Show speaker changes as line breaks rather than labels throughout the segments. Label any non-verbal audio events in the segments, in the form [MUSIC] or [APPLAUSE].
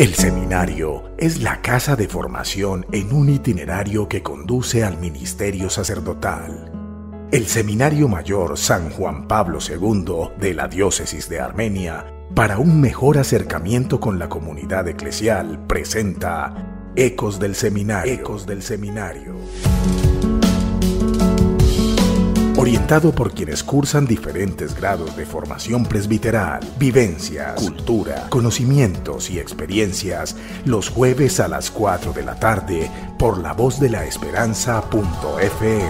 El seminario es la casa de formación en un itinerario que conduce al ministerio sacerdotal. El Seminario Mayor San Juan Pablo II de la Diócesis de Armenia, para un mejor acercamiento con la comunidad eclesial, presenta Ecos del Seminario. Ecos del Seminario orientado por quienes cursan diferentes grados de formación presbiteral, vivencias, cultura, conocimientos y experiencias, los jueves a las 4 de la tarde por la voz de la
esperanza.fm.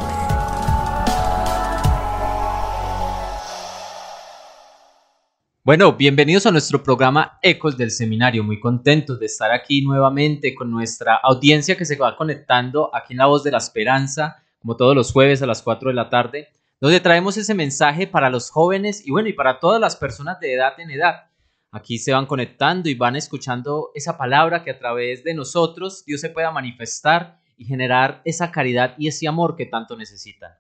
Bueno, bienvenidos a nuestro programa Ecos del Seminario. Muy contentos de estar aquí nuevamente con nuestra audiencia que se va conectando aquí en La Voz de la Esperanza, como todos los jueves a las 4 de la tarde donde traemos ese mensaje para los jóvenes y bueno, y para todas las personas de edad en edad. Aquí se van conectando y van escuchando esa palabra que a través de nosotros Dios se pueda manifestar y generar esa caridad y ese amor que tanto necesitan.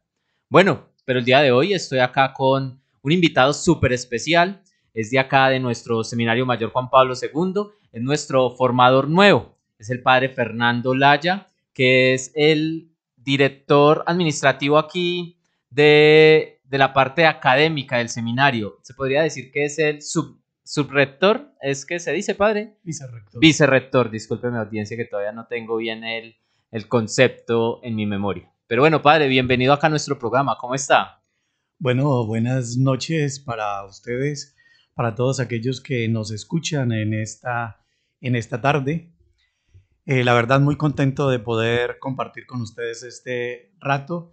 Bueno, pero el día de hoy estoy acá con un invitado súper especial. Es de acá de nuestro seminario mayor Juan Pablo II, es nuestro formador nuevo, es el padre Fernando Laya, que es el director administrativo aquí de, la parte académica del seminario. Se podría decir que es el sub, subrector, es que se dice, padre. Vicerrector. Vicerrector, discúlpeme audiencia que todavía no tengo bien el, el concepto en mi memoria. Pero bueno, padre, bienvenido acá a nuestro programa. ¿Cómo está?
Bueno, buenas noches para ustedes, para todos aquellos que nos escuchan en esta, en esta tarde. Eh, la verdad, muy contento de poder compartir con ustedes este rato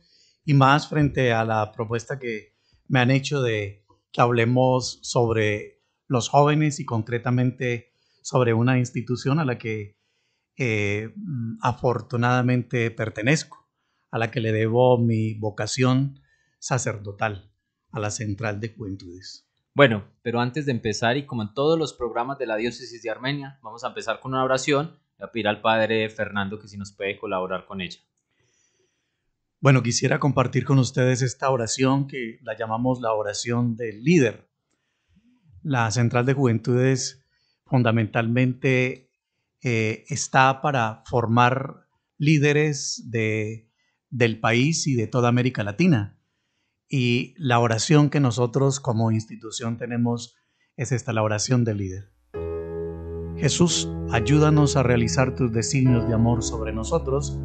y más frente a la propuesta que me han hecho de que hablemos sobre los jóvenes y concretamente sobre una institución a la que eh, afortunadamente pertenezco, a la que le debo mi vocación sacerdotal, a la Central
de Juventudes. Bueno, pero antes de empezar y como en todos los programas de la Diócesis de Armenia, vamos a empezar con una oración Le a al Padre Fernando que si nos puede colaborar con ella.
Bueno, quisiera compartir con ustedes esta
oración que la llamamos la oración
del líder. La Central de Juventudes fundamentalmente eh, está para formar líderes del país y de toda América Latina. Y la oración que nosotros como institución tenemos es esta, la oración del líder. Jesús, ayúdanos a realizar tus designios de amor sobre nosotros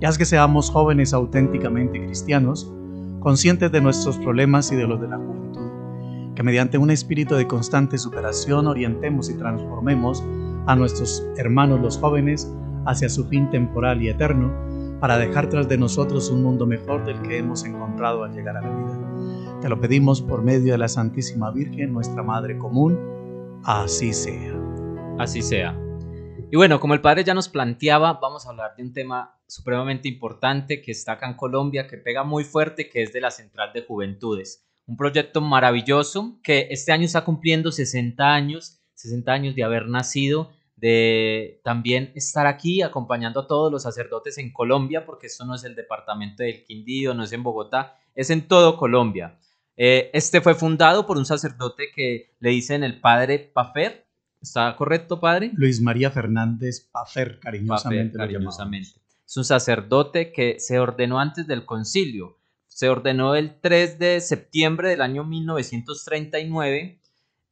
ya que seamos jóvenes auténticamente cristianos, conscientes de nuestros problemas y de los de la juventud, que mediante un espíritu de constante superación orientemos y transformemos a nuestros hermanos los jóvenes hacia su fin temporal y eterno, para dejar tras de nosotros un mundo mejor del que hemos encontrado al llegar a la vida. Te lo pedimos por medio de la Santísima Virgen, nuestra Madre Común. Así sea.
Así sea. Y bueno, como el padre ya nos planteaba, vamos a hablar de un tema supremamente importante que está acá en Colombia, que pega muy fuerte, que es de la Central de Juventudes. Un proyecto maravilloso que este año está cumpliendo 60 años, 60 años de haber nacido, de también estar aquí acompañando a todos los sacerdotes en Colombia, porque esto no es el departamento del Quindío, no es en Bogotá, es en todo Colombia. Eh, este fue fundado por un sacerdote que le dicen el padre Pafer, ¿Está correcto, padre?
Luis María Fernández Pacer, cariñosamente. Pafer,
Es un sacerdote que se ordenó antes del concilio. Se ordenó el 3 de septiembre del año 1939.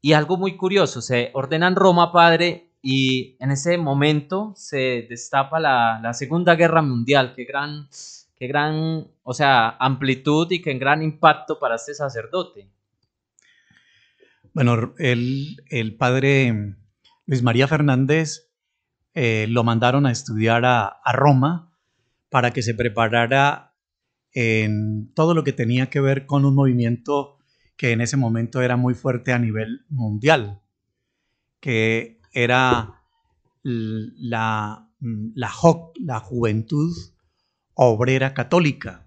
Y algo muy curioso, se ordena en Roma, padre, y en ese momento se destapa la, la Segunda Guerra Mundial. Qué gran, qué gran, o sea, amplitud y qué gran impacto para este sacerdote.
Bueno, el, padre Luis María Fernández eh, lo mandaron a estudiar a, Roma para que se preparara en todo lo que tenía que ver con un movimiento que en ese momento era muy fuerte a nivel mundial, que era la, la la Juventud Obrera Católica.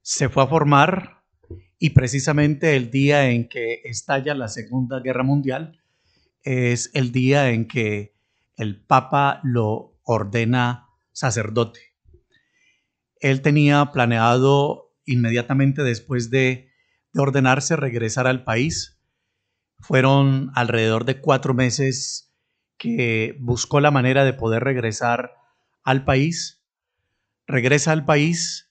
Se fue a formar y precisamente el día en que estalla la Segunda Guerra Mundial es el día en que el Papa lo ordena sacerdote. Él tenía planeado inmediatamente después de, ordenarse regresar al país. Fueron alrededor de cuatro meses que buscó la manera de poder regresar al país. Regresa al país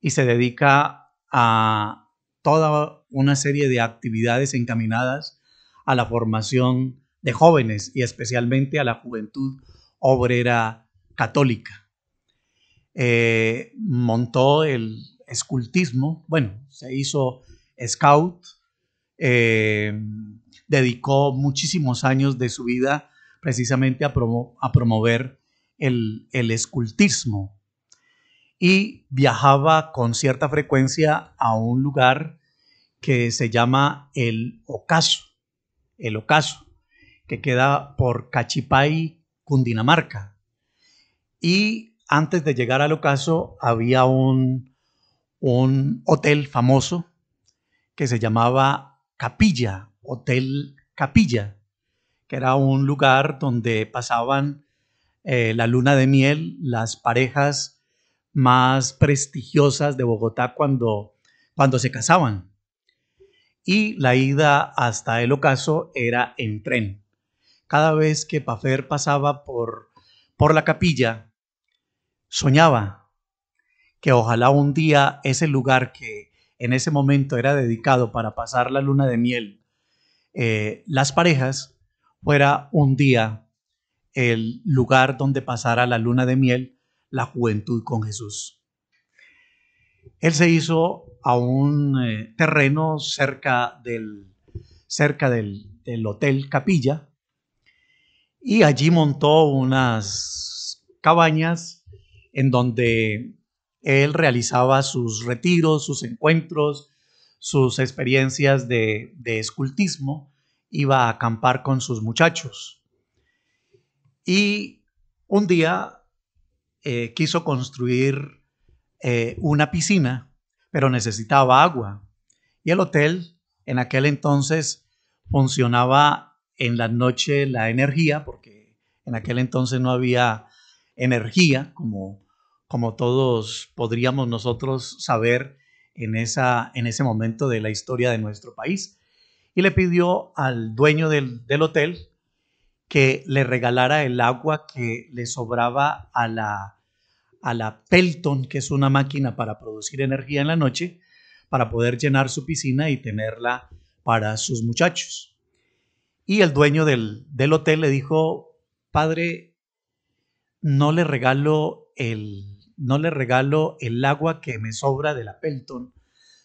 y se dedica a toda una serie de actividades encaminadas a la formación de jóvenes y especialmente a la juventud obrera católica. Eh, montó el escultismo, bueno, se hizo scout, eh, dedicó muchísimos años de su vida precisamente a, promover el, el escultismo, y viajaba con cierta frecuencia a un lugar que se llama el Ocaso, el Ocaso, que queda por Cachipay, Cundinamarca. Y antes de llegar al Ocaso había un, un hotel famoso que se llamaba Capilla, Hotel Capilla, que era un lugar donde pasaban eh, la luna de miel las parejas más prestigiosas de Bogotá cuando, cuando se casaban. Y la ida hasta el ocaso era en tren. Cada vez que Pafer pasaba por, por la capilla, soñaba que ojalá un día ese lugar que en ese momento era dedicado para pasar la luna de miel, eh, las parejas, fuera un día el lugar donde pasara la luna de miel la juventud con Jesús. Él se hizo a un eh, terreno cerca del, cerca del, Hotel Capilla y allí montó unas cabañas en donde él realizaba sus retiros, sus encuentros, sus experiencias de, de, escultismo, iba a acampar con sus muchachos. Y un día eh, quiso construir eh, una piscina, pero necesitaba agua. Y el hotel en aquel entonces funcionaba en la noche la energía, porque en aquel entonces no había energía, como, como todos podríamos nosotros saber en, esa, en ese momento de la historia de nuestro país. Y le pidió al dueño del, del hotel que le regalara el agua que le sobraba a la, a la Pelton, que es una máquina para producir energía en la noche, para poder llenar su piscina y tenerla para sus muchachos. Y el dueño del, del hotel le dijo, padre, no le regalo el, no le regalo el agua que me sobra de la Pelton,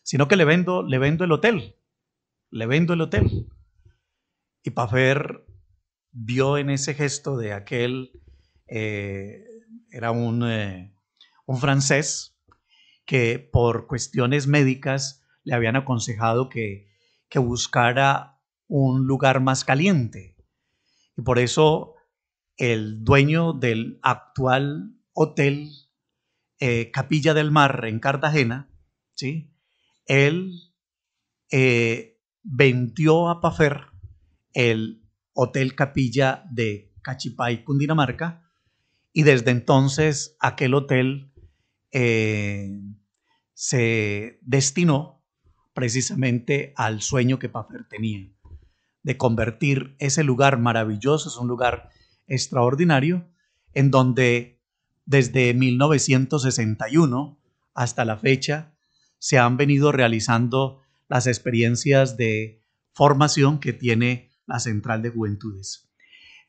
sino que le vendo, le vendo el hotel, le vendo el hotel. Y para ver vio en ese gesto de aquel, eh, era un, eh, un francés que por cuestiones médicas le habían aconsejado que, que buscara un lugar más caliente. Y por eso el dueño del actual hotel eh, Capilla del Mar en Cartagena, ¿sí? él vendió a Pafer el Hotel Capilla de Cachipay, Cundinamarca, y desde entonces aquel hotel eh, se destinó precisamente al sueño que Pafer tenía, de convertir ese lugar maravilloso, es un lugar extraordinario, en donde desde 1961 hasta la fecha se han venido realizando las experiencias de formación que tiene la central de juventudes.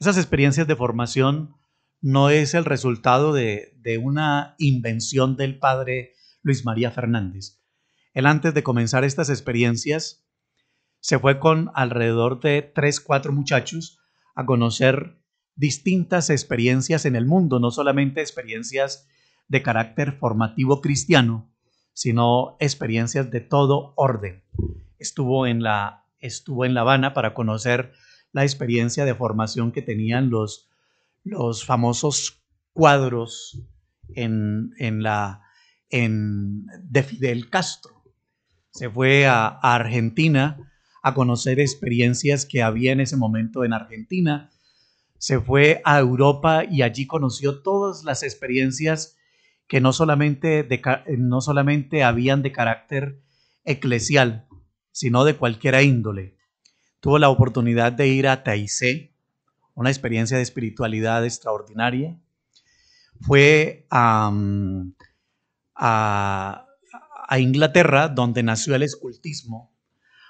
Esas experiencias de formación no es el resultado de, una invención del padre Luis María Fernández. Él antes de comenzar estas experiencias se fue con alrededor de tres, cuatro muchachos a conocer distintas experiencias en el mundo, no solamente experiencias de carácter formativo cristiano, sino experiencias de todo orden. Estuvo en la estuvo en La Habana para conocer la experiencia de formación que tenían los, los famosos cuadros en, en la, en, de Fidel Castro. Se fue a, Argentina a conocer experiencias que había en ese momento en Argentina. Se fue a Europa y allí conoció todas las experiencias que no solamente, no solamente habían de carácter eclesial, sino de cualquiera índole. Tuvo la oportunidad de ir a Taizé, una experiencia de espiritualidad extraordinaria. Fue a, a Inglaterra, donde nació el escultismo,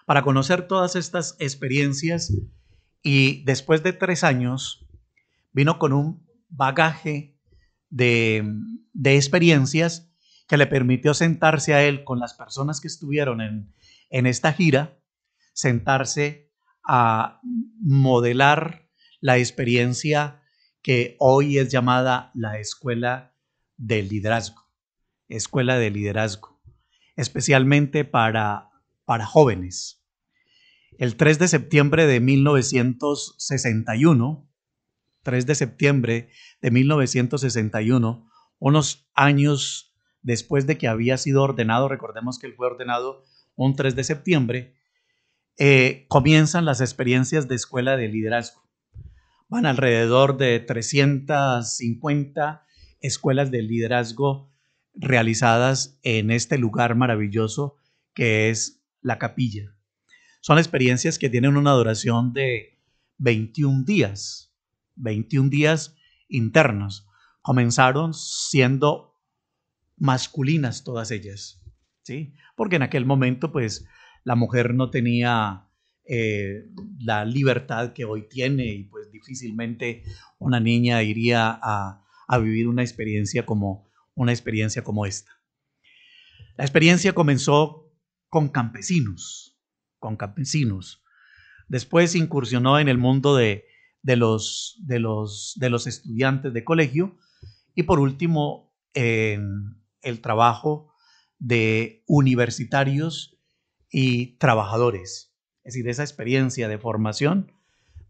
para conocer todas estas experiencias y después de tres años vino con un bagaje de, de, experiencias que le permitió sentarse a él con las personas que estuvieron en, en esta gira sentarse a modelar la experiencia que hoy es llamada la escuela del liderazgo, escuela de liderazgo, especialmente para, para jóvenes. El 3 de septiembre de 1961, 3 de septiembre de 1961, unos años después de que había sido ordenado, recordemos que él fue ordenado un 3 de septiembre, eh, comienzan las experiencias de escuela de liderazgo. Van alrededor de 350 escuelas de liderazgo realizadas en este lugar maravilloso que es la capilla. Son experiencias que tienen una duración de 21 días, 21 días internos. Comenzaron siendo masculinas todas ellas. Porque en aquel momento, pues, la mujer no tenía eh, la libertad que hoy tiene y pues difícilmente una niña iría a, vivir una experiencia como una experiencia como esta. La experiencia comenzó con campesinos, con campesinos. Después incursionó en el mundo de, de, los, de, los, de los, estudiantes de colegio y por último en el trabajo de universitarios y trabajadores. Es decir, de esa experiencia de formación,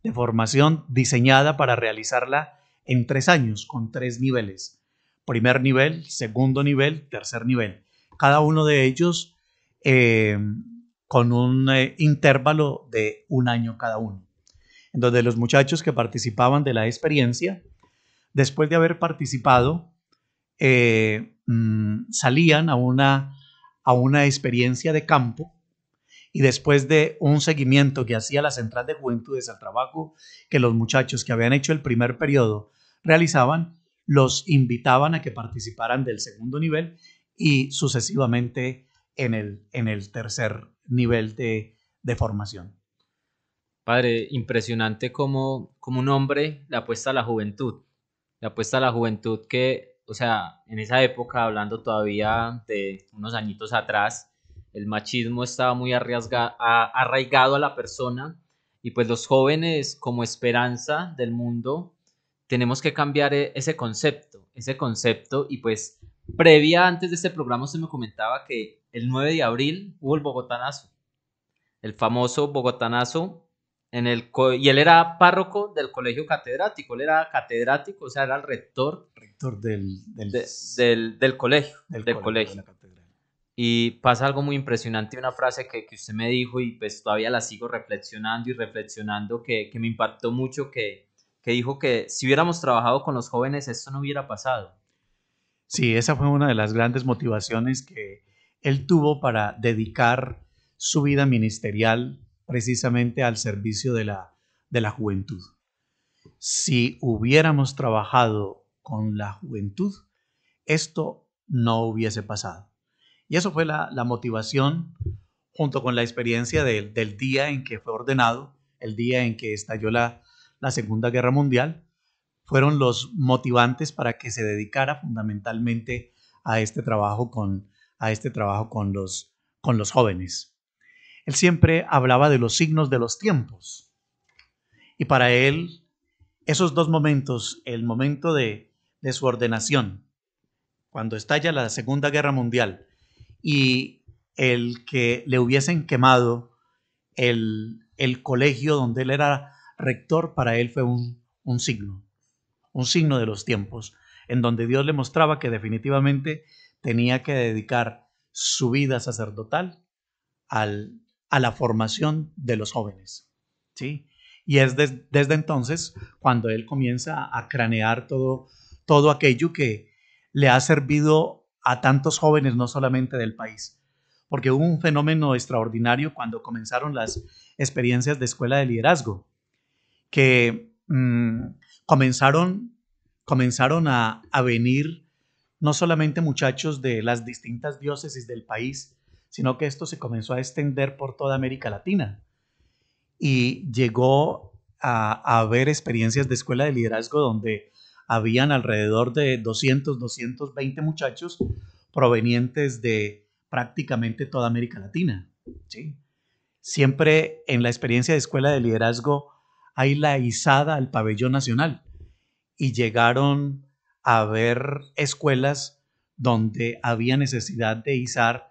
de formación diseñada para realizarla en tres años, con tres niveles. Primer nivel, segundo nivel, tercer nivel. Cada uno de ellos eh, con un eh, intervalo de un año cada uno. En donde los muchachos que participaban de la experiencia, después de haber participado, eh, mm, salían a una, a una experiencia de campo y después de un seguimiento que hacía la Central de Juventudes al trabajo que los muchachos que habían hecho el primer periodo realizaban, los invitaban a que participaran del segundo nivel y sucesivamente en el, en el tercer nivel de, formación.
Padre, impresionante como, como un hombre le apuesta a la juventud, la apuesta a la juventud que o sea, en esa época, hablando todavía de unos añitos atrás, el machismo estaba muy arraigado a la persona y pues los jóvenes como esperanza del mundo tenemos que cambiar e-, ese concepto, ese concepto y pues previa antes de este programa se me comentaba que el 9 de abril hubo el bogotanazo, el famoso bogotanazo en el y él era párroco del colegio catedrático, él era catedrático, o sea, era el rector. Rector del, del, del, colegio. Del, colegio. y pasa algo muy impresionante, una frase que, que, usted me dijo y pues todavía la sigo reflexionando y reflexionando, que, que me impactó mucho, que, que dijo que si hubiéramos trabajado con los jóvenes esto no hubiera pasado.
Sí, esa fue una de las grandes motivaciones que él tuvo para dedicar su vida ministerial precisamente al servicio de la, juventud. Si hubiéramos trabajado con la juventud, esto no hubiese pasado. Y eso fue la, motivación junto con la experiencia del día en que fue ordenado, el día en que estalló la, Segunda Guerra Mundial, fueron los motivantes para que se dedicara fundamentalmente a este trabajo a este trabajo con, con los jóvenes. Él siempre hablaba de los signos de los tiempos. Y para él, esos dos momentos, el momento de, su ordenación, cuando estalla la Segunda Guerra Mundial, y el que le hubiesen quemado el, colegio donde él era rector, para él fue un, un signo, un signo de los tiempos, en donde Dios le mostraba que definitivamente tenía que dedicar su vida sacerdotal al a la formación de los jóvenes. ¿sí? Y es desde entonces cuando él comienza a cranear todo, todo aquello que le ha servido a tantos jóvenes, no solamente del país, porque hubo un fenómeno extraordinario cuando comenzaron las experiencias de escuela de liderazgo, que mm, comenzaron, comenzaron a venir no solamente muchachos de las distintas diócesis del país, sino que esto se comenzó a extender por toda América Latina y llegó a, haber experiencias de escuela de liderazgo donde habían alrededor de 200, 220 muchachos provenientes de prácticamente toda América Latina. Siempre en la experiencia de escuela de liderazgo hay la izada al pabellón nacional y llegaron a ver escuelas donde había necesidad de izar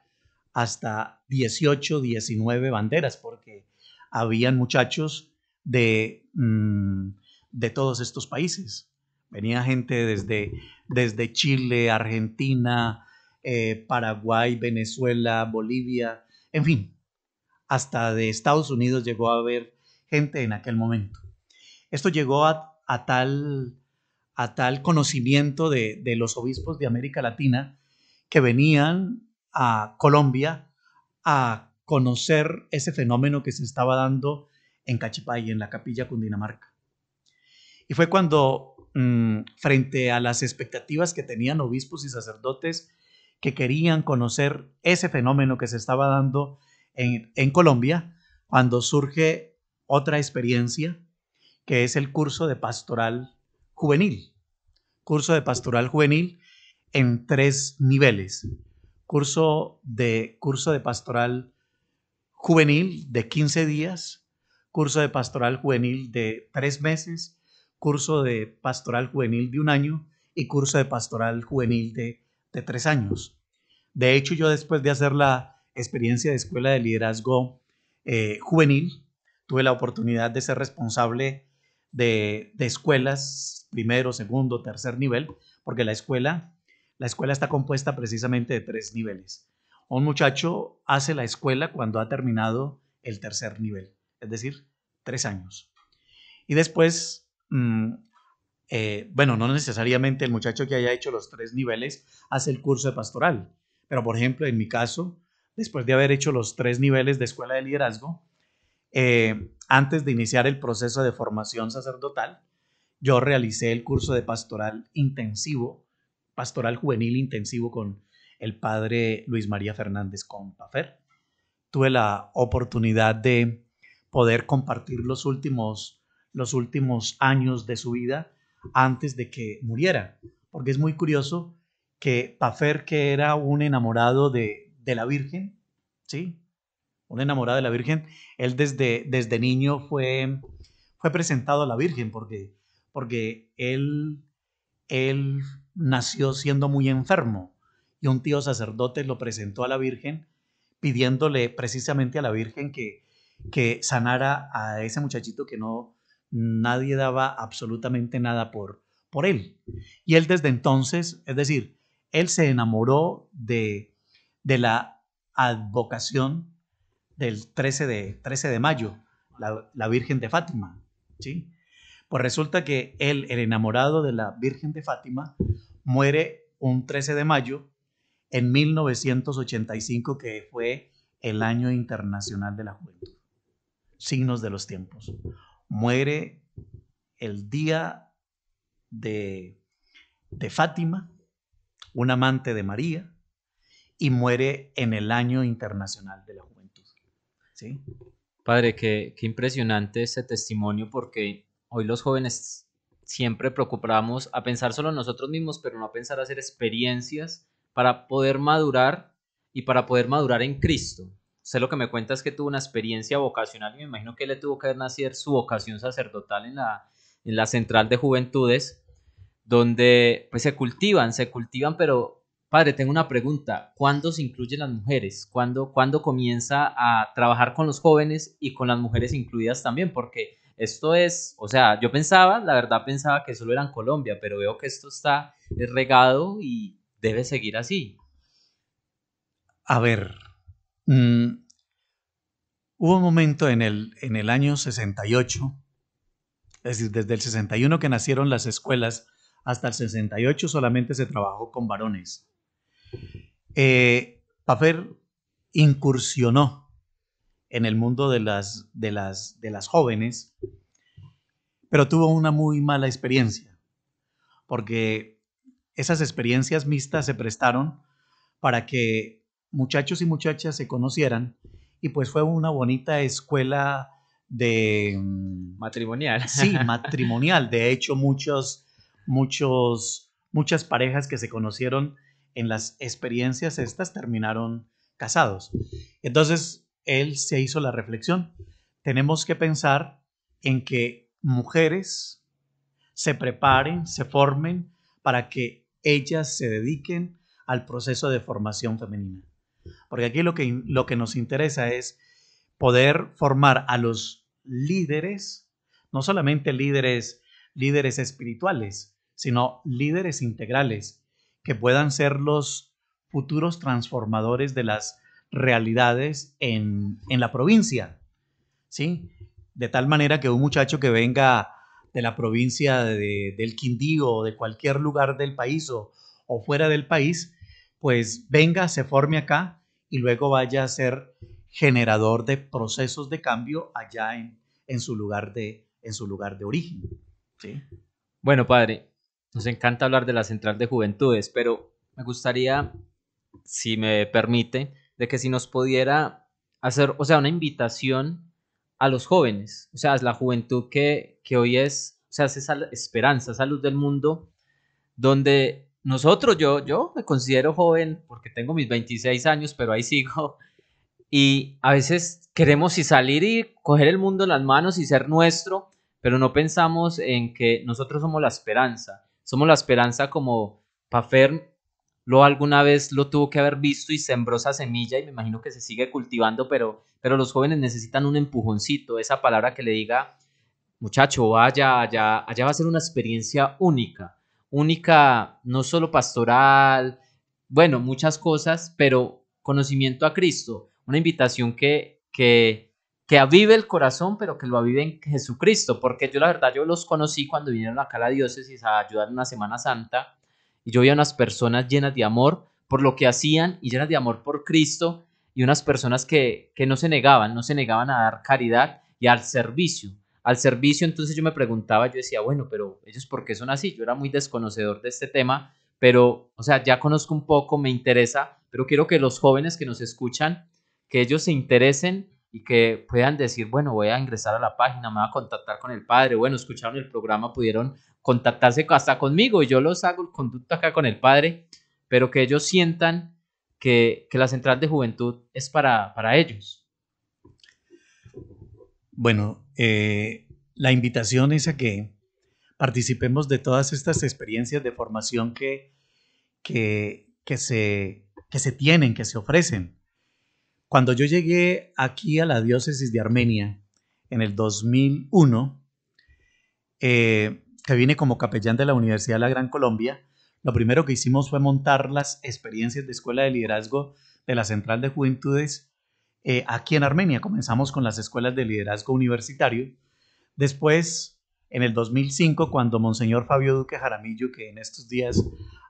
hasta 18, 19 banderas, porque habían muchachos de, mm, de todos estos países. Venía gente desde, desde Chile, Argentina, eh, Paraguay, Venezuela, Bolivia, en fin, hasta de Estados Unidos llegó a haber gente en aquel momento. Esto llegó a, tal, a tal conocimiento de, de los obispos de América Latina que venían a Colombia a conocer ese fenómeno que se estaba dando en Cachipay, en la capilla Cundinamarca. Y fue cuando, mm, frente a las expectativas que tenían obispos y sacerdotes que querían conocer ese fenómeno que se estaba dando en, en Colombia, cuando surge otra experiencia, que es el curso de pastoral juvenil. Curso de pastoral juvenil en tres niveles curso de, curso de pastoral juvenil de 15 días, curso de pastoral juvenil de 3 meses, curso de pastoral juvenil de un año y curso de pastoral juvenil de, de 3 años. De hecho, yo después de hacer la experiencia de escuela de liderazgo eh, juvenil, tuve la oportunidad de ser responsable de, de escuelas primero, segundo, tercer nivel, porque la escuela la escuela está compuesta precisamente de tres niveles. Un muchacho hace la escuela cuando ha terminado el tercer nivel, es decir, tres años. Y después, mm, eh, bueno, no necesariamente el muchacho que haya hecho los tres niveles hace el curso de pastoral, pero por ejemplo, en mi caso, después de haber hecho los tres niveles de escuela de liderazgo, eh, antes de iniciar el proceso de formación sacerdotal, yo realicé el curso de pastoral intensivo pastoral juvenil intensivo con el padre Luis María Fernández con Pafer. Tuve la oportunidad de poder compartir los últimos, los últimos años de su vida antes de que muriera, porque es muy curioso que Pafer, que era un enamorado de, de la Virgen, ¿sí? Un enamorado de la Virgen, él desde, desde niño fue, fue presentado a la Virgen porque, porque él, él nació siendo muy enfermo y un tío sacerdote lo presentó a la Virgen pidiéndole precisamente a la Virgen que, sanara a ese muchachito que no nadie daba absolutamente nada por, por él. Y él desde entonces, es decir, él se enamoró de, de la advocación del 13 de, 13 de mayo, la, Virgen de Fátima. ¿sí? Pues resulta que él, el enamorado de la Virgen de Fátima, muere un 13 de mayo en 1985, que fue el Año Internacional de la Juventud. Signos de los tiempos. Muere el día de, Fátima, un amante de María,
y muere en el Año Internacional de la Juventud. ¿Sí? Padre, qué, qué impresionante ese testimonio porque hoy los jóvenes siempre preocupamos a pensar solo nosotros mismos, pero no a pensar a hacer experiencias para poder madurar y para poder madurar en Cristo. Usted lo que me cuenta es que tuvo una experiencia vocacional me imagino que le tuvo que nacer su vocación sacerdotal en la, en la central de juventudes, donde pues se cultivan, se cultivan, pero padre, tengo una pregunta, ¿cuándo se incluyen las mujeres? ¿Cuándo, ¿Cuándo comienza a trabajar con los jóvenes y con las mujeres incluidas también? Porque esto es, o sea, yo pensaba, la verdad pensaba que solo eran Colombia, pero veo que esto está regado y debe seguir así.
A ver, mm, hubo un momento en el, en el año 68, es decir, desde el 61 que nacieron las escuelas hasta el 68 solamente se trabajó con varones. Eh, incursionó en el mundo de las, de las, de las jóvenes, pero tuvo una muy mala experiencia, porque esas experiencias mixtas se prestaron para que muchachos y muchachas se conocieran y pues fue una bonita escuela de mm, matrimonial. Sí, [LAUGHS] matrimonial. De hecho, muchos, muchos, muchas parejas que se conocieron en las experiencias estas terminaron casados. Entonces, él se hizo la reflexión. Tenemos que pensar en que mujeres se preparen, se formen para que ellas se dediquen al proceso de formación femenina. Porque aquí lo que, lo que nos interesa es poder formar a los líderes, no solamente líderes, líderes espirituales, sino líderes integrales, que puedan ser los futuros transformadores de las realidades en, la provincia. ¿sí? De tal manera que un muchacho que venga de la provincia de, del Quindío o de cualquier lugar del país o, fuera del país, pues venga, se forme acá y luego vaya a ser generador de procesos de cambio
allá en, su, lugar de, en su lugar de origen. ¿sí? Bueno, padre, nos encanta hablar de la Central de Juventudes, pero me gustaría, si me permite, de que si nos pudiera hacer, o sea, una invitación a los jóvenes, o sea, es la juventud que, hoy es, o sea, es esa esperanza, esa luz del mundo, donde nosotros, yo, yo me considero joven porque tengo mis 26 años, pero ahí sigo, y a veces queremos y salir y coger el mundo en las manos y ser nuestro, pero no pensamos en que nosotros somos la esperanza, somos la esperanza como Pafer lo alguna vez lo tuvo que haber visto y sembró esa semilla y me imagino que se sigue cultivando, pero, pero los jóvenes necesitan un empujoncito, esa palabra que le diga, muchacho, vaya, allá, allá va a ser una experiencia única, única, no solo pastoral, bueno, muchas cosas, pero conocimiento a Cristo, una invitación que, que, que avive el corazón, pero que lo avive en Jesucristo, porque yo la verdad, yo los conocí cuando vinieron acá a la diócesis a ayudar en una Semana Santa, y yo vi unas personas llenas de amor por lo que hacían y llenas de amor por Cristo y unas personas que, que no se negaban, no se negaban a dar caridad y al servicio. Al servicio entonces yo me preguntaba, yo decía, bueno, pero ellos por qué son así? Yo era muy desconocedor de este tema, pero, o sea, ya conozco un poco, me interesa, pero quiero que los jóvenes que nos escuchan, que ellos se interesen y que puedan decir, bueno, voy a ingresar a la página, me voy a contactar con el padre, bueno, escucharon el programa, pudieron contactarse hasta conmigo y yo los hago el conducto acá con el padre, pero que ellos sientan que, la central de juventud es para, ellos.
Bueno, eh, la invitación es a que participemos de todas estas experiencias de formación que, que, se, que se tienen, que se ofrecen. Cuando yo llegué aquí a la diócesis de Armenia en el 2001, eh, que viene como capellán de la Universidad de la Gran Colombia, lo primero que hicimos fue montar las experiencias de escuela de liderazgo de la Central de Juventudes eh, aquí en Armenia. Comenzamos con las escuelas de liderazgo universitario. Después, en el 2005, cuando Monseñor Fabio Duque Jaramillo, que en estos días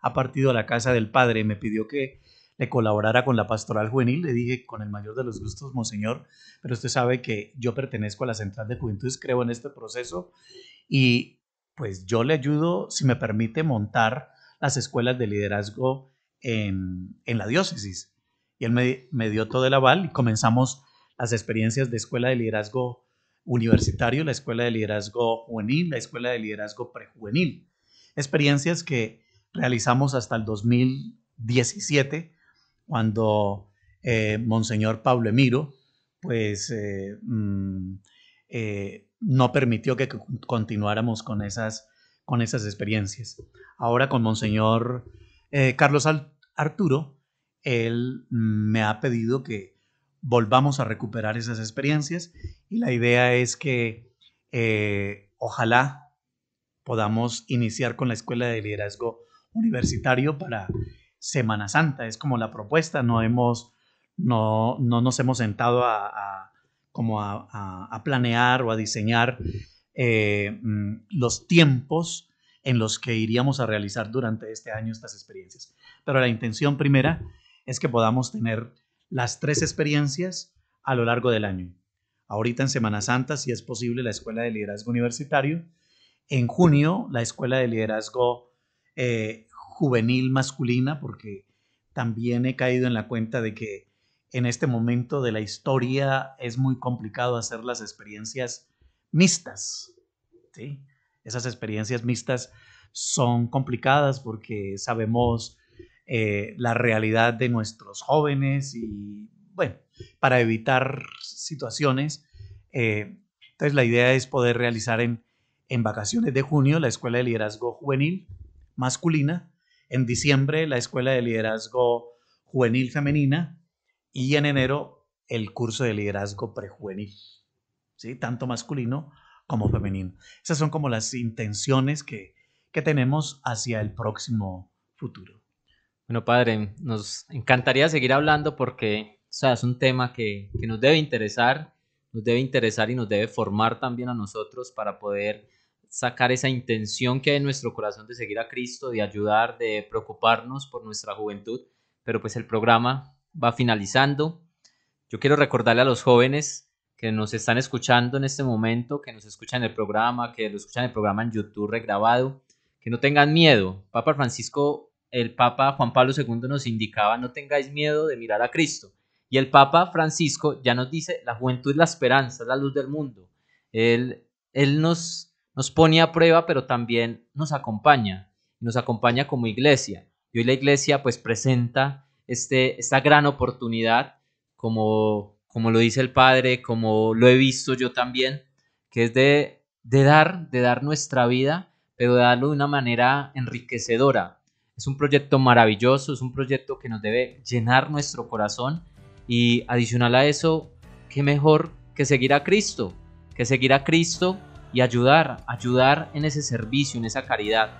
ha partido a la casa del Padre, me pidió que le colaborara con la pastoral juvenil, le dije con el mayor de los gustos, Monseñor, pero usted sabe que yo pertenezco a la Central de Juventudes, creo en este proceso y pues yo le ayudo, si me permite, montar las escuelas de liderazgo en, la diócesis. Y él me, me, dio todo el aval y comenzamos las experiencias de escuela de liderazgo universitario, la escuela de liderazgo juvenil, la escuela de liderazgo prejuvenil. Experiencias que realizamos hasta el 2017, cuando eh, Monseñor Pablo Emiro, pues eh, mm, eh, no permitió que continuáramos con esas, con esas experiencias. Ahora con Monseñor eh, Carlos Arturo, él me ha pedido que volvamos a recuperar esas experiencias y la idea es que eh, ojalá podamos iniciar con la Escuela de Liderazgo Universitario para Semana Santa. Es como la propuesta, no, hemos, no, no nos hemos sentado a como a, planear o a diseñar eh, mm, los tiempos en los que iríamos a realizar durante este año estas experiencias. Pero la intención primera es que podamos tener las tres experiencias a lo largo del año. Ahorita en Semana Santa, si es posible, la Escuela de Liderazgo Universitario. En junio, la Escuela de Liderazgo eh, Juvenil Masculina, porque también he caído en la cuenta de que en este momento de la historia es muy complicado hacer las experiencias mixtas. ¿sí? Esas experiencias mixtas son complicadas porque sabemos eh, la realidad de nuestros jóvenes y, bueno, para evitar situaciones. Eh, entonces, la idea es poder realizar en vacaciones de junio la Escuela de Liderazgo Juvenil masculina, en diciembre la Escuela de Liderazgo Juvenil femenina y en enero el curso de liderazgo prejuvenil, ¿sí? tanto masculino como femenino. Esas son como las intenciones que, que tenemos hacia el próximo futuro.
Bueno, padre, nos encantaría seguir hablando porque sea, es un tema que, que nos debe interesar, nos debe interesar y nos debe formar también a nosotros para poder sacar esa intención que hay en nuestro corazón de seguir a Cristo, de ayudar, de preocuparnos por nuestra juventud, pero pues el programa va finalizando. Yo quiero recordarle a los jóvenes que nos están escuchando en este momento, que nos escuchan el programa, que lo escuchan el programa en YouTube regrabado, que no tengan miedo. Papa Francisco, el Papa Juan Pablo II nos indicaba, no tengáis miedo de mirar a Cristo. Y el Papa Francisco ya nos dice, la juventud es la esperanza, es la luz del mundo. Él, él nos, nos pone a prueba, pero también nos acompaña, nos acompaña como iglesia. Y hoy la iglesia pues presenta este, esta gran oportunidad, como, como lo dice el Padre, como lo he visto yo también, que es de, de dar, de dar nuestra vida, pero de darlo de una manera enriquecedora. Es un proyecto maravilloso, es un proyecto que nos debe llenar nuestro corazón y adicional a eso, qué mejor que seguir a Cristo, que seguir a Cristo y ayudar, ayudar en ese servicio, en esa caridad.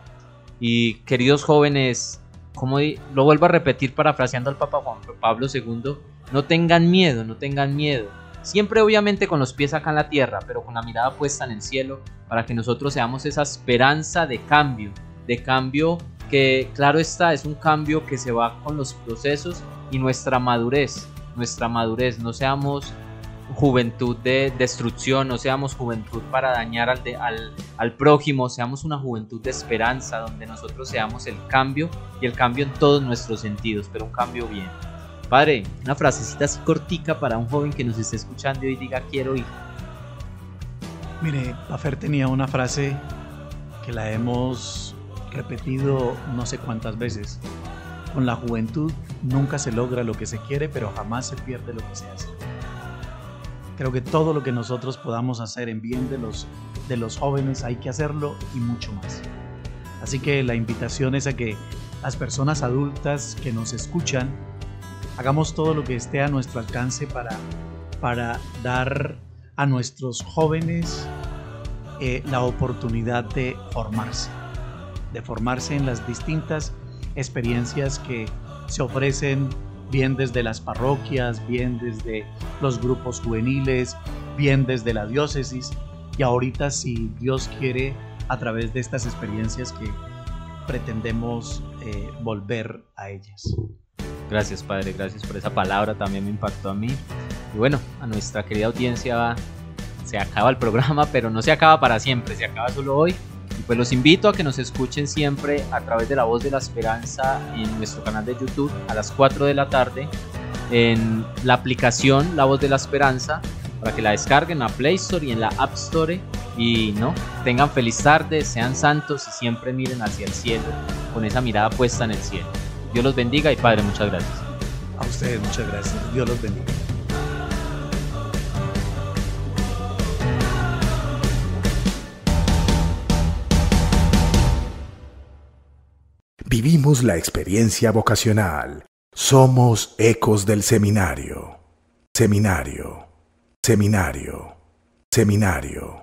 Y queridos jóvenes, como lo vuelvo a repetir parafraseando al Papa Juan Pablo II, no tengan miedo, no tengan miedo. Siempre obviamente con los pies acá en la tierra, pero con la mirada puesta en el cielo, para que nosotros seamos esa esperanza de cambio, de cambio que claro está, es un cambio que se va con los procesos y nuestra madurez, nuestra madurez, no seamos juventud de destrucción, no seamos juventud para dañar al, al, prójimo, seamos una juventud de esperanza, donde nosotros seamos el cambio y el cambio en todos nuestros sentidos, pero un cambio bien. Padre, una frasecita así cortica para un joven que nos esté escuchando y diga quiero ir.
Mire, Pafer tenía una frase que la hemos repetido no sé cuántas veces. Con la juventud nunca se logra lo que se quiere, pero jamás se pierde lo que se hace. Creo que todo lo que nosotros podamos hacer en bien de los, de los jóvenes hay que hacerlo y mucho más. Así que la invitación es a que las personas adultas que nos escuchan hagamos todo lo que esté a nuestro alcance para, para dar a nuestros jóvenes eh, la oportunidad de formarse, de formarse en las distintas experiencias que se ofrecen bien desde las parroquias, bien desde los grupos juveniles, bien desde la diócesis. Y ahorita si Dios quiere, a través de estas experiencias que pretendemos
eh, volver a ellas. Gracias Padre, gracias por esa palabra, también me impactó a mí. Y bueno, a nuestra querida audiencia se acaba el programa, pero no se acaba para siempre, se acaba solo hoy. Y pues los invito a que nos escuchen siempre a través de la voz de la esperanza en nuestro canal de YouTube a las 4 de la tarde en la aplicación La Voz de la Esperanza para que la descarguen a Play Store y en la App Store y no, tengan feliz tarde, sean santos y siempre miren hacia el cielo con esa mirada puesta en el cielo. Dios los bendiga y Padre, muchas gracias. A ustedes muchas
gracias. Dios los bendiga. vivimos la experiencia vocacional. Somos
ecos del seminario. Seminario. Seminario. Seminario.